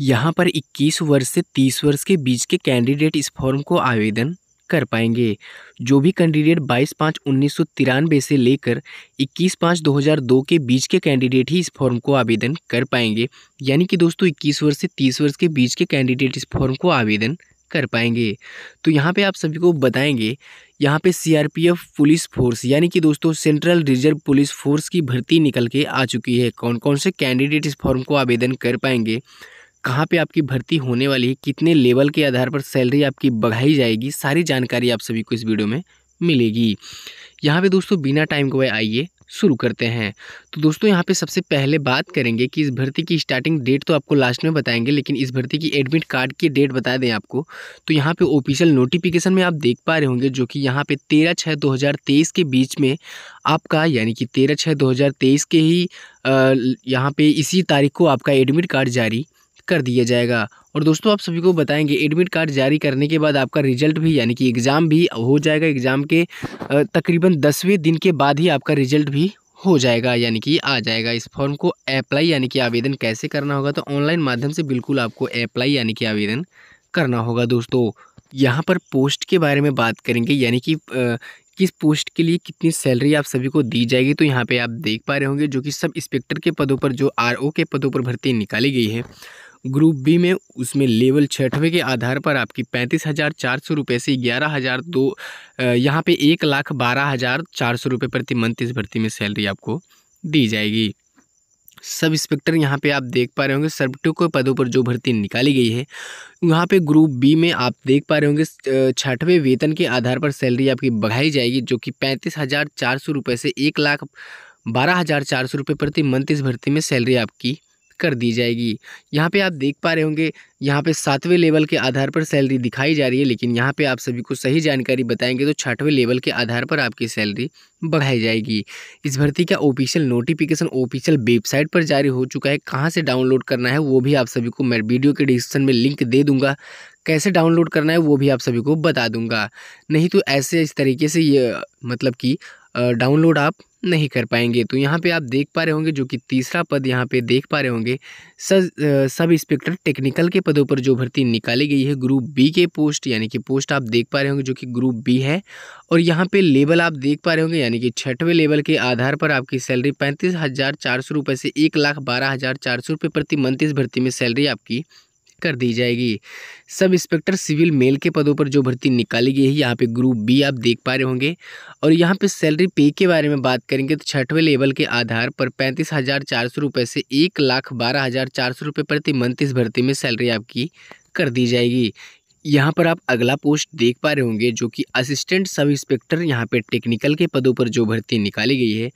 यहाँ पर 21 वर्ष से 30 वर्ष के बीच के कैंडिडेट इस फॉर्म को आवेदन कर पाएंगे जो भी कैंडिडेट 22 पाँच उन्नीस से लेकर 21 पाँच 2002 के बीच के कैंडिडेट ही इस फॉर्म को आवेदन कर पाएंगे यानी कि दोस्तों 21 वर्ष से 30 वर्ष के बीच के कैंडिडेट इस फॉर्म को आवेदन कर पाएंगे तो यहाँ पे आप सभी को बताएंगे यहाँ पे सीआरपीएफ पुलिस फोर्स यानी कि दोस्तों सेंट्रल रिजर्व पुलिस फोर्स की भर्ती निकल के आ चुकी है कौन कौन से कैंडिडेट इस फॉर्म को आवेदन कर पाएंगे कहाँ पे आपकी भर्ती होने वाली है कितने लेवल के आधार पर सैलरी आपकी बढ़ाई जाएगी सारी जानकारी आप सभी को इस वीडियो में मिलेगी यहाँ पे दोस्तों बिना टाइम गवाए आइए शुरू करते हैं तो दोस्तों यहाँ पे सबसे पहले बात करेंगे कि इस भर्ती की स्टार्टिंग डेट तो आपको लास्ट में बताएंगे लेकिन इस भर्ती की एडमिट कार्ड की डेट बता दें आपको तो यहाँ पे ऑफिशियल नोटिफिकेशन में आप देख पा रहे होंगे जो कि यहाँ पे तेरह छः दो हज़ार तेईस के बीच में आपका यानी कि तेरह छः दो हज़ार तेईस के ही यहाँ पर इसी तारीख को आपका एडमिट कार्ड जारी कर दिया जाएगा और दोस्तों आप सभी को बताएंगे एडमिट कार्ड जारी करने के बाद आपका रिजल्ट भी यानी कि एग्ज़ाम भी हो जाएगा एग्ज़ाम के तकरीबन दसवें दिन के बाद ही आपका रिजल्ट भी हो जाएगा यानी कि आ जाएगा इस फॉर्म को अप्लाई यानी कि आवेदन कैसे करना होगा तो ऑनलाइन माध्यम से बिल्कुल आपको अप्लाई यानी कि आवेदन करना होगा दोस्तों यहाँ पर पोस्ट के बारे में बात करेंगे यानी कि किस पोस्ट के लिए कितनी सैलरी आप सभी को दी जाएगी तो यहाँ पे आप देख पा रहे होंगे जो कि सब इंस्पेक्टर के पदों पर जो आरओ के पदों पर भर्ती निकाली गई है ग्रुप बी में उसमें लेवल छठवें के आधार पर आपकी पैंतीस हज़ार चार सौ रुपये से ग्यारह हज़ार दो यहाँ पे एक लाख बारह हज़ार चार सौ रुपये प्रति मंथ इस भर्ती में सैलरी आपको दी जाएगी सब इंस्पेक्टर यहाँ पे आप देख पा रहे होंगे सब के पदों पर जो भर्ती निकाली गई है वहाँ पे ग्रुप बी में आप देख पा रहे होंगे छठवें वेतन के आधार पर सैलरी आपकी बढ़ाई जाएगी जो कि पैंतीस हज़ार चार सौ रुपये से एक लाख बारह हज़ार चार सौ रुपये प्रति मंथ इस भर्ती में सैलरी आपकी कर दी जाएगी यहाँ पे आप देख पा रहे होंगे यहाँ पे सातवें लेवल के आधार पर सैलरी दिखाई जा रही है लेकिन यहाँ पे आप सभी को सही जानकारी बताएंगे तो छठवें लेवल के आधार पर आपकी सैलरी बढ़ाई जाएगी इस भर्ती का ऑफिशियल नोटिफिकेशन ऑफिशियल वेबसाइट पर जारी हो चुका है कहाँ से डाउनलोड करना है वो भी आप सभी को मैं वीडियो के डिस्क्रिप्शन में लिंक दे दूंगा कैसे डाउनलोड करना है वो भी आप सभी को बता दूंगा नहीं तो ऐसे इस तरीके से ये मतलब कि डाउनलोड आप नहीं कर पाएंगे तो यहाँ पे आप देख पा रहे होंगे जो कि तीसरा पद यहाँ पे देख पा रहे होंगे सब सब इंस्पेक्टर टेक्निकल के पदों पर जो भर्ती निकाली गई है ग्रुप बी के पोस्ट यानी कि पोस्ट आप देख पा रहे होंगे जो कि ग्रुप बी है और यहाँ पे लेवल आप देख पा रहे होंगे यानी कि छठवें लेवल के आधार पर आपकी सैलरी पैंतीस हज़ार चार सौ रुपये से एक लाख बारह हज़ार चार सौ रुपये प्रति मंथ इस भर्ती में सैलरी आपकी कर दी जाएगी सब इंस्पेक्टर सिविल मेल के पदों पर जो भर्ती निकाली गई है यहाँ पे ग्रुप बी आप देख पा रहे होंगे और यहाँ पे सैलरी पे के बारे में बात करेंगे तो छठवें लेवल के आधार पर पैंतीस हज़ार चार सौ रुपये से एक लाख बारह हज़ार चार सौ रुपये प्रति मंथ इस भर्ती में सैलरी आपकी कर दी जाएगी यहाँ पर आप अगला पोस्ट देख पा रहे होंगे जो कि असिस्टेंट सब इंस्पेक्टर यहाँ पे टेक्निकल के पदों पर जो भर्ती निकाली गई है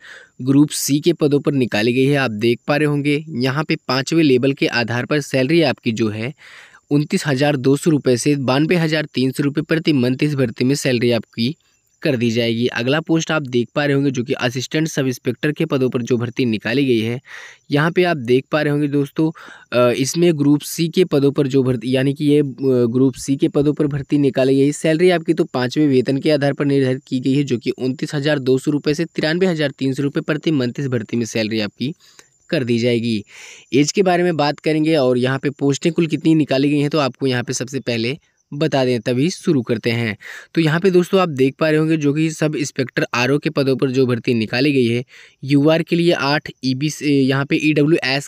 ग्रुप सी के पदों पर निकाली गई है आप देख पा रहे होंगे यहाँ पे पाँचवें लेवल के आधार पर सैलरी आपकी जो है उनतीस हज़ार दो सौ रुपये से बानवे हज़ार तीन सौ रुपये प्रति मंथ इस भर्ती में सैलरी आपकी कर दी जाएगी अगला पोस्ट आप देख पा रहे होंगे जो कि असिस्टेंट सब इंस्पेक्टर के पदों पर जो भर्ती निकाली गई है यहाँ पे आप देख पा रहे होंगे दोस्तों इसमें ग्रुप सी के पदों पर जो भर्ती यानी कि ये ग्रुप सी के पदों पर भर्ती निकाली गई सैलरी आपकी तो पाँचवें वेतन के आधार पर निर्धारित की गई है जो कि उनतीस हज़ार दो सौ रुपये से तिरानवे हज़ार तीन सौ रुपये प्रति मंथ इस भर्ती में सैलरी आपकी कर दी जाएगी एज के बारे में बात करेंगे और यहाँ पे पोस्टें कुल कितनी निकाली गई हैं तो आपको यहाँ पे सबसे पहले बता दें तभी शुरू करते हैं तो यहाँ पे दोस्तों आप देख पा रहे होंगे जो कि सब इंस्पेक्टर आर के पदों पर जो भर्ती निकाली गई है यू के लिए आठ ई बी यहाँ पे ई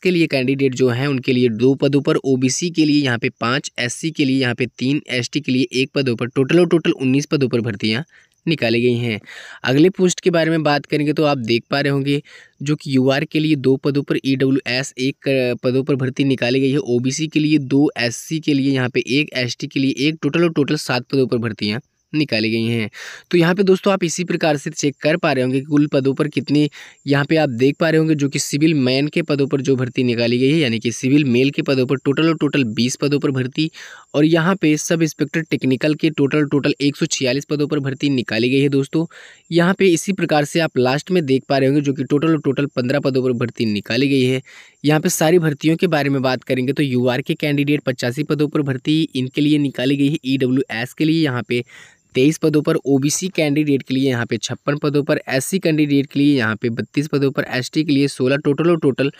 के लिए कैंडिडेट जो हैं उनके लिए दो पदों पर ओ के लिए यहाँ पे पाँच एस के लिए यहाँ पे तीन एस के लिए एक पदों पर टोटल और टोटल उन्नीस पदों पर भर्तियाँ निकाली गई हैं अगले पोस्ट के बारे में बात करेंगे तो आप देख पा रहे होंगे जो कि यू के लिए दो पदों पर ई e एक पदों पर भर्ती निकाली गई है ओ के लिए दो एस के लिए यहाँ पर एक एस के लिए एक टोटल और टोटल सात पदों पर भर्ती हैं निकाली गई हैं तो यहाँ पे दोस्तों आप इसी प्रकार से चेक कर पा रहे होंगे कि कुल पदों पर कितनी यहाँ पे आप देख पा रहे होंगे जो कि सिविल मैन के पदों पर जो भर्ती निकाली गई है यानी कि सिविल मेल के पदों पर टोटल और टोटल बीस पदों पर भर्ती और यहाँ पे सब इंस्पेक्टर टेक्निकल के टोटल टोटल एक पदों पर भर्ती निकाली गई है दोस्तों यहाँ पर इसी प्रकार से आप लास्ट में देख पा रहे होंगे जो कि टोटल और टोटल पंद्रह पदों पर भर्ती निकाली गई है यहाँ पे सारी भर्तियों के बारे में बात करेंगे तो यू के कैंडिडेट पचासी पदों पर भर्ती इनके लिए निकाली गई है ई e के लिए यहाँ पे तेईस पदों पर ओबीसी कैंडिडेट के लिए यहाँ पे छप्पन पदों पर एससी कैंडिडेट के लिए यहाँ पे बत्तीस पदों पर एसटी के लिए सोलह टोटल और टोटल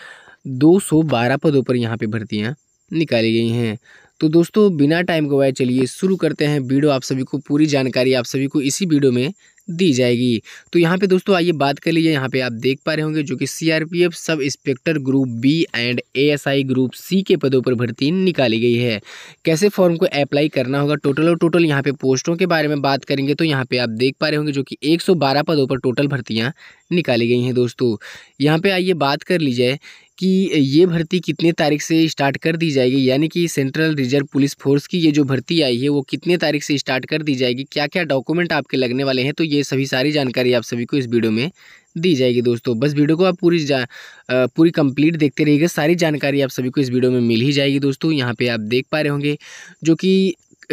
दो सौ बारह पदों पर यहाँ पे भर्तियाँ निकाली गई हैं तो दोस्तों बिना टाइम गवाए चलिए शुरू करते हैं वीडियो आप सभी को पूरी जानकारी आप सभी को इसी वीडियो में दी जाएगी तो यहाँ पे दोस्तों आइए बात कर लीजिए यहाँ पे आप देख पा रहे होंगे जो कि CRPF sub inspector group B and ASI group C के पदों पर भर्ती निकाली गई है कैसे फॉर्म को अप्लाई करना होगा टोटल और टोटल यहाँ पे पोस्टों के बारे में बात करेंगे तो यहाँ पे आप देख पा रहे होंगे जो कि एक पदों पर टोटल भर्तियाँ निकाली गई हैं दोस्तों यहाँ पे आइए बात कर लीजिए कि ये भर्ती कितने तारीख से स्टार्ट कर दी जाएगी यानी कि सेंट्रल रिजर्व पुलिस फोर्स की ये जो भर्ती आई है वो कितने तारीख से स्टार्ट कर दी जाएगी क्या क्या डॉक्यूमेंट आपके लगने वाले हैं तो ये सभी सारी जानकारी आप सभी को इस वीडियो में दी जाएगी दोस्तों बस वीडियो को आप पूरी जा पूरी कंप्लीट देखते रहिएगा सारी जानकारी आप सभी को इस वीडियो में मिल ही जाएगी दोस्तों यहाँ पे आप देख पा रहे होंगे जो कि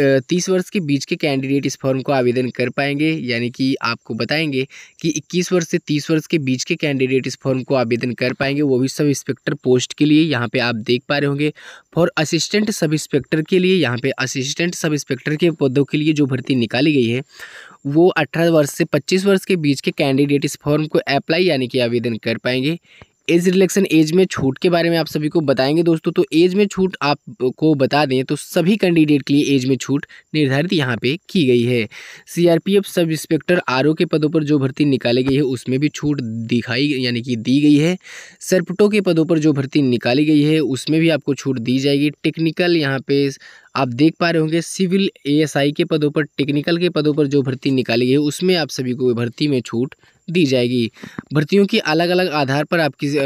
तीस वर्ष के बीच के कैंडिडेट इस फॉर्म को आवेदन कर पाएंगे यानी कि आपको बताएंगे कि इक्कीस वर्ष से तीस वर्ष के बीच के कैंडिडेट इस फॉर्म को आवेदन कर पाएंगे वो भी सब इंस्पेक्टर पोस्ट के लिए यहाँ पे आप देख पा रहे होंगे फॉर असिस्टेंट सब इंस्पेक्टर के लिए यहाँ पे असिस्टेंट सब इंस्पेक्टर के पदों के लिए जो भर्ती निकाली गई है वो अठारह वर्ष से पच्चीस वर्ष के बीच के कैंडिडेट इस फॉर्म को अप्लाई यानी कि आवेदन कर पाएंगे एज रिलेक्शन एज में छूट के बारे में आप सभी को बताएंगे दोस्तों तो एज में छूट आपको बता दें तो सभी कैंडिडेट के लिए एज में छूट निर्धारित यहाँ पे की गई है सीआरपीएफ सब इंस्पेक्टर आर के पदों पर जो भर्ती निकाली गई है उसमें भी छूट दिखाई यानी कि दी गई है सरपटो के पदों पर जो भर्ती निकाली गई है उसमें भी आपको छूट दी जाएगी टेक्निकल यहाँ पे आप देख पा रहे होंगे सिविल ए के पदों पर टेक्निकल के पदों पर जो भर्ती निकाली गई है उसमें आप सभी को भर्ती में छूट दी जाएगी भर्तियों की अलग अलग आधार पर आपकी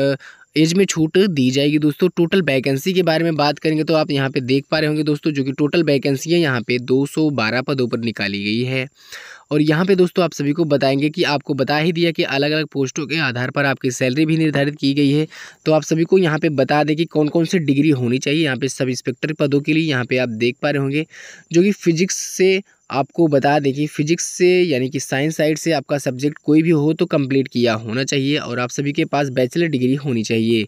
एज में छूट दी जाएगी दोस्तों टोटल वैकेंसी के बारे में बात करेंगे तो आप यहाँ पे देख पा रहे होंगे दोस्तों जो कि टोटल वैकेंसी है यहाँ पे 212 पदों पर निकाली गई है और यहाँ पे दोस्तों आप सभी को बताएंगे कि आपको बता ही दिया कि अलग अलग पोस्टों के आधार पर आपकी सैलरी भी निर्धारित की गई है तो आप सभी को यहाँ पे बता दें कि कौन कौन सी डिग्री होनी चाहिए यहाँ पे सब इंस्पेक्टर पदों के लिए यहाँ पे आप देख पा रहे होंगे जो कि फिजिक्स से आपको बता दें कि फिजिक्स से यानी कि साइंस साइड से आपका सब्जेक्ट कोई भी हो तो कंप्लीट किया होना चाहिए और आप सभी के पास बैचलर डिग्री होनी चाहिए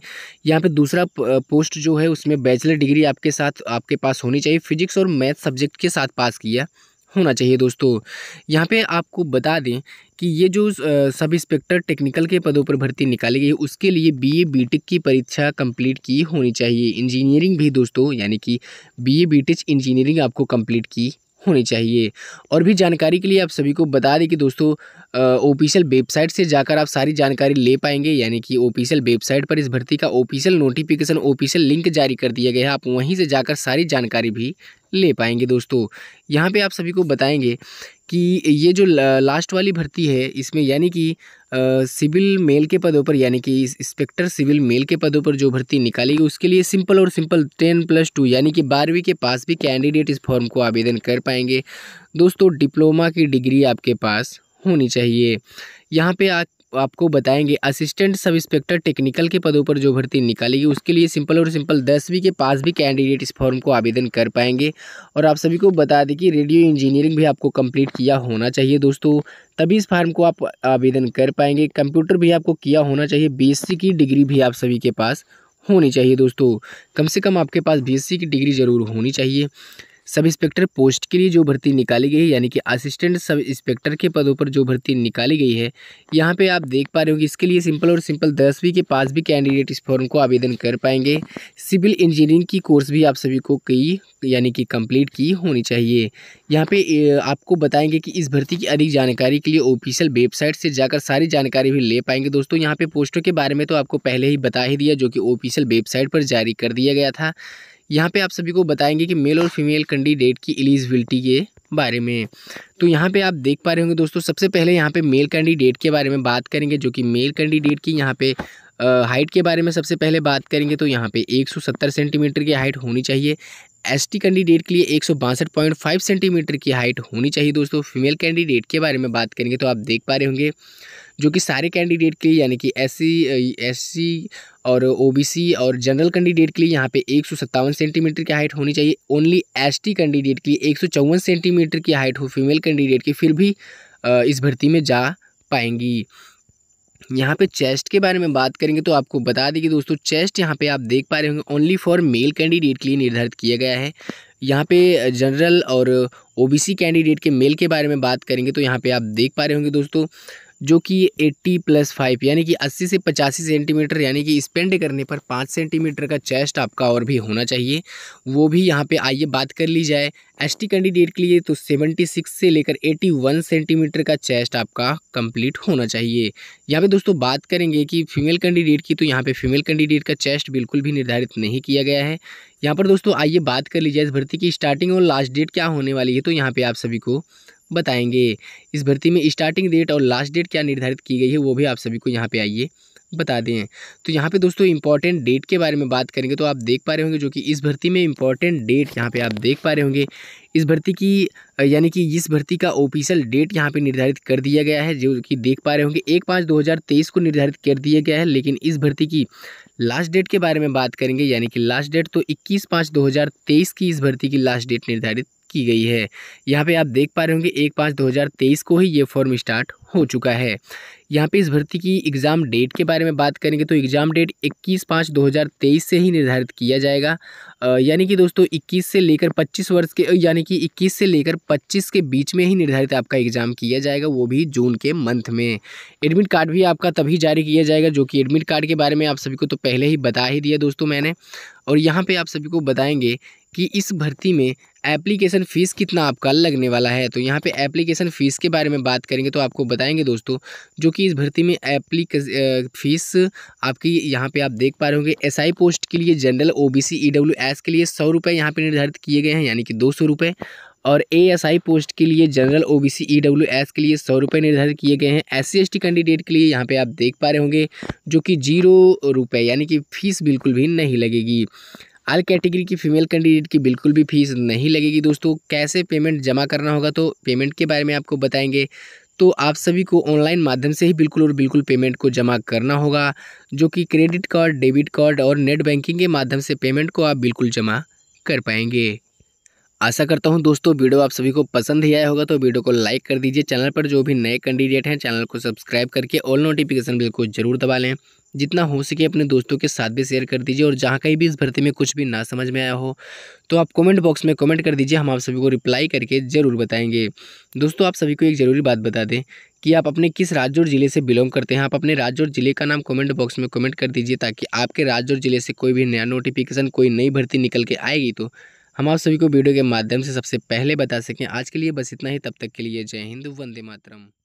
यहाँ पे दूसरा पोस्ट जो है उसमें बैचलर डिग्री आपके साथ आपके पास होनी चाहिए फिजिक्स और मैथ सब्जेक्ट के साथ पास किया होना चाहिए दोस्तों यहाँ पे आपको बता दें कि ये जो सब इंस्पेक्टर टेक्निकल के पदों पर भर्ती निकाली गई उसके लिए बीए बीटेक की परीक्षा कंप्लीट की होनी चाहिए इंजीनियरिंग भी दोस्तों यानी कि बीए बीटेक इंजीनियरिंग आपको कंप्लीट की होनी चाहिए और भी जानकारी के लिए आप सभी को बता दें कि दोस्तों ऑफिशियल वेबसाइट से जाकर आप सारी जानकारी ले पाएंगे यानी कि ऑफिशियल वेबसाइट पर इस भर्ती का ऑफिशियल नोटिफिकेशन ऑफिशियल लिंक जारी कर दिया गया है आप वहीं से जाकर सारी जानकारी भी ले पाएंगे दोस्तों यहाँ पे आप सभी को बताएंगे कि ये जो लास्ट वाली भर्ती है इसमें यानी कि सिविल मेल के पदों पर यानी कि इंस्पेक्टर सिविल मेल के पदों पर जो भर्ती निकाली गई उसके लिए सिंपल और सिंपल टेन प्लस टू यानी कि बारहवीं के पास भी कैंडिडेट इस फॉर्म को आवेदन कर पाएंगे दोस्तों डिप्लोमा की डिग्री आपके पास होनी चाहिए यहाँ पे आ आपको बताएंगे असिस्टेंट सब इंस्पेक्टर टेक्निकल के पदों पर जो भर्ती निकालेगी उसके लिए सिंपल और सिंपल दसवीं के पास भी कैंडिडेट इस फॉर्म को आवेदन कर पाएंगे और आप सभी को बता दें कि रेडियो इंजीनियरिंग भी आपको कंप्लीट किया होना चाहिए दोस्तों तभी इस फार्म को आप आवेदन कर पाएंगे कंप्यूटर भी आपको किया होना चाहिए बी की डिग्री भी आप सभी के पास होनी चाहिए दोस्तों कम से कम आपके पास बी की डिग्री ज़रूर होनी चाहिए सब इंस्पेक्टर पोस्ट के लिए जो भर्ती निकाली गई है यानी कि असिस्टेंट सब इंस्पेक्टर के पदों पर जो भर्ती निकाली गई है यहाँ पे आप देख पा रहे हो कि इसके लिए सिंपल और सिंपल दसवीं के पास भी कैंडिडेट इस फॉर्म को आवेदन कर पाएंगे सिविल इंजीनियरिंग की कोर्स भी आप सभी को कई यानी कि कंप्लीट की होनी चाहिए यहाँ पे आपको बताएंगे कि इस भर्ती की अधिक जानकारी के लिए ऑफिशियल वेबसाइट से जाकर सारी जानकारी भी ले पाएंगे दोस्तों यहाँ पे पोस्टों के बारे में तो आपको पहले ही बता ही दिया जो कि ऑफिशियल वेबसाइट पर जारी कर दिया गया था यहाँ पे आप सभी को बताएंगे कि मेल और फीमेल कैंडिडेट की एलिजिबिलिटी के बारे में तो यहाँ पे आप देख पा रहे होंगे दोस्तों सबसे पहले यहाँ पे मेल कैंडिडेट के बारे में बात करेंगे जो कि मेल कैंडिडेट की यहाँ पे हाइट के बारे में सबसे पहले बात करेंगे तो यहाँ पे 170 सेंटीमीटर की हाइट होनी चाहिए एसटी कैंडिडेट के लिए एक सेंटीमीटर की हाइट होनी चाहिए दोस्तों फीमेल कैंडिडेट के बारे में बात करेंगे तो आप देख पा रहे होंगे जो कि सारे कैंडिडेट के लिए यानी कि एस सी और ओबीसी और जनरल कैंडिडेट के लिए यहाँ पे एक सेंटीमीटर की हाइट होनी चाहिए ओनली एसटी कैंडिडेट के लिए एक सेंटीमीटर की हाइट हो फीमेल कैंडिडेट की फिर भी इस भर्ती में जा पाएंगी यहाँ पे चेस्ट के बारे में बात करेंगे तो आपको बता दें कि दोस्तों चेस्ट यहाँ पे आप देख पा रहे होंगे ओनली फॉर मेल कैंडिडेट के लिए निर्धारित किया गया है यहाँ पे जनरल और ओबीसी कैंडिडेट के मेल के बारे में बात करेंगे तो यहाँ पे आप देख पा रहे होंगे दोस्तों जो कि 80 प्लस फाइव यानी कि 80 से 85 सेंटीमीटर यानी कि स्पेंड करने पर पाँच सेंटीमीटर का चेस्ट आपका और भी होना चाहिए वो भी यहाँ पे आइए बात कर ली जाए एसटी कैंडिडेट के लिए तो 76 से लेकर 81 सेंटीमीटर का चेस्ट आपका कंप्लीट होना चाहिए यहाँ पे दोस्तों बात करेंगे कि फीमेल कैंडिडेट की तो यहाँ पर फीमेल कैंडिडेट का चेस्ट बिल्कुल भी निर्धारित नहीं किया गया है यहाँ पर दोस्तों आइए बात कर ली जाए इस भर्ती की स्टार्टिंग और लास्ट डेट क्या होने वाली है तो यहाँ पर आप सभी को बताएंगे इस भर्ती में स्टार्टिंग डेट और लास्ट डेट क्या निर्धारित की गई है वो भी आप सभी को यहाँ पे आइए बता दें तो यहाँ पे दोस्तों इंपॉर्टेंट डेट के बारे में बात करेंगे तो आप देख पा रहे होंगे जो कि इस भर्ती में इंपॉर्टेंट डेट यहाँ पे आप देख पा रहे होंगे इस भर्ती की यानी कि इस भर्ती का ऑफिशियल डेट यहाँ पे निर्धारित कर दिया गया है जो कि देख पा रहे होंगे एक पाँच दो हज़ार तेईस को निर्धारित कर दिया गया है लेकिन इस भर्ती की लास्ट डेट के बारे में बात करेंगे यानी कि लास्ट डेट तो इक्कीस पाँच दो हज़ार तेईस की इस भर्ती की लास्ट डेट निर्धारित की गई है यहाँ पे आप देख पा रहे होंगे एक पाँच दो को ही ये फॉर्म स्टार्ट हो चुका है यहाँ पे इस भर्ती की एग्ज़ाम डेट के बारे में बात करेंगे तो एग्ज़ाम डेट 21 पाँच 2023 से ही निर्धारित किया जाएगा यानी कि दोस्तों 21 से लेकर 25 वर्ष के यानी कि 21 से लेकर 25 के बीच में ही निर्धारित आपका एग्ज़ाम किया जाएगा वो भी जून के मंथ में एडमिट कार्ड भी आपका तभी जारी किया जाएगा जो कि एडमिट कार्ड के बारे में आप सभी को तो पहले ही बता ही दिया दोस्तों मैंने और यहाँ पर आप सभी को बताएंगे कि इस भर्ती में एप्लीकेशन फ़ीस कितना आपका लगने वाला है तो यहाँ पर एप्लीकेशन फ़ीस के बारे में बात करेंगे तो आपको बता बताएंगे दोस्तों जो कि इस भर्ती में एप्ली फीस आपकी यहाँ पे आप देख पा रहे होंगे एसआई पोस्ट के लिए जनरल ओबीसी एस के लिए सौ रुपये यहाँ पर निर्धारित किए गए हैं यानी कि दो सौ रुपये और एएसआई पोस्ट के लिए जनरल ओबीसी एस के लिए सौ रुपये निर्धारित किए गए हैं एस सी कैंडिडेट के लिए यहाँ पे आप देख पा रहे होंगे जो कि जीरो रुपये यानी कि फ़ीस बिल्कुल भी नहीं लगेगी आल कैटेगरी की फीमेल कैंडिडेट की बिल्कुल भी फीस नहीं लगेगी दोस्तों कैसे पेमेंट जमा करना होगा तो पेमेंट के बारे में आपको बताएंगे तो आप सभी को ऑनलाइन माध्यम से ही बिल्कुल और बिल्कुल पेमेंट को जमा करना होगा जो कि क्रेडिट कार्ड डेबिट कार्ड और नेट बैंकिंग के माध्यम से पेमेंट को आप बिल्कुल जमा कर पाएंगे आशा करता हूं दोस्तों वीडियो आप सभी को पसंद ही आया होगा तो वीडियो को लाइक कर दीजिए चैनल पर जो भी नए कैंडिडेट हैं चैनल को सब्सक्राइब करके ऑल नोटिफिकेशन बिल को जरूर दबा लें जितना हो सके अपने दोस्तों के साथ भी शेयर कर दीजिए और जहाँ कहीं भी इस भर्ती में कुछ भी ना समझ में आया हो तो आप कमेंट बॉक्स में कमेंट कर दीजिए हम आप सभी को रिप्लाई करके ज़रूर बताएंगे दोस्तों आप सभी को एक ज़रूरी बात बता दें कि आप अपने किस राज्य और ज़िले से बिलोंग करते हैं आप अपने राज्य और ज़िले का नाम कमेंट बॉक्स में कमेंट कर दीजिए ताकि आपके राज्य और ज़िले से कोई भी नया नोटिफिकेशन कोई नई भर्ती निकल के आएगी तो हम आप सभी को वीडियो के माध्यम से सबसे पहले बता सकें आज के लिए बस इतना ही तब तक के लिए जय हिंद वंदे मातरम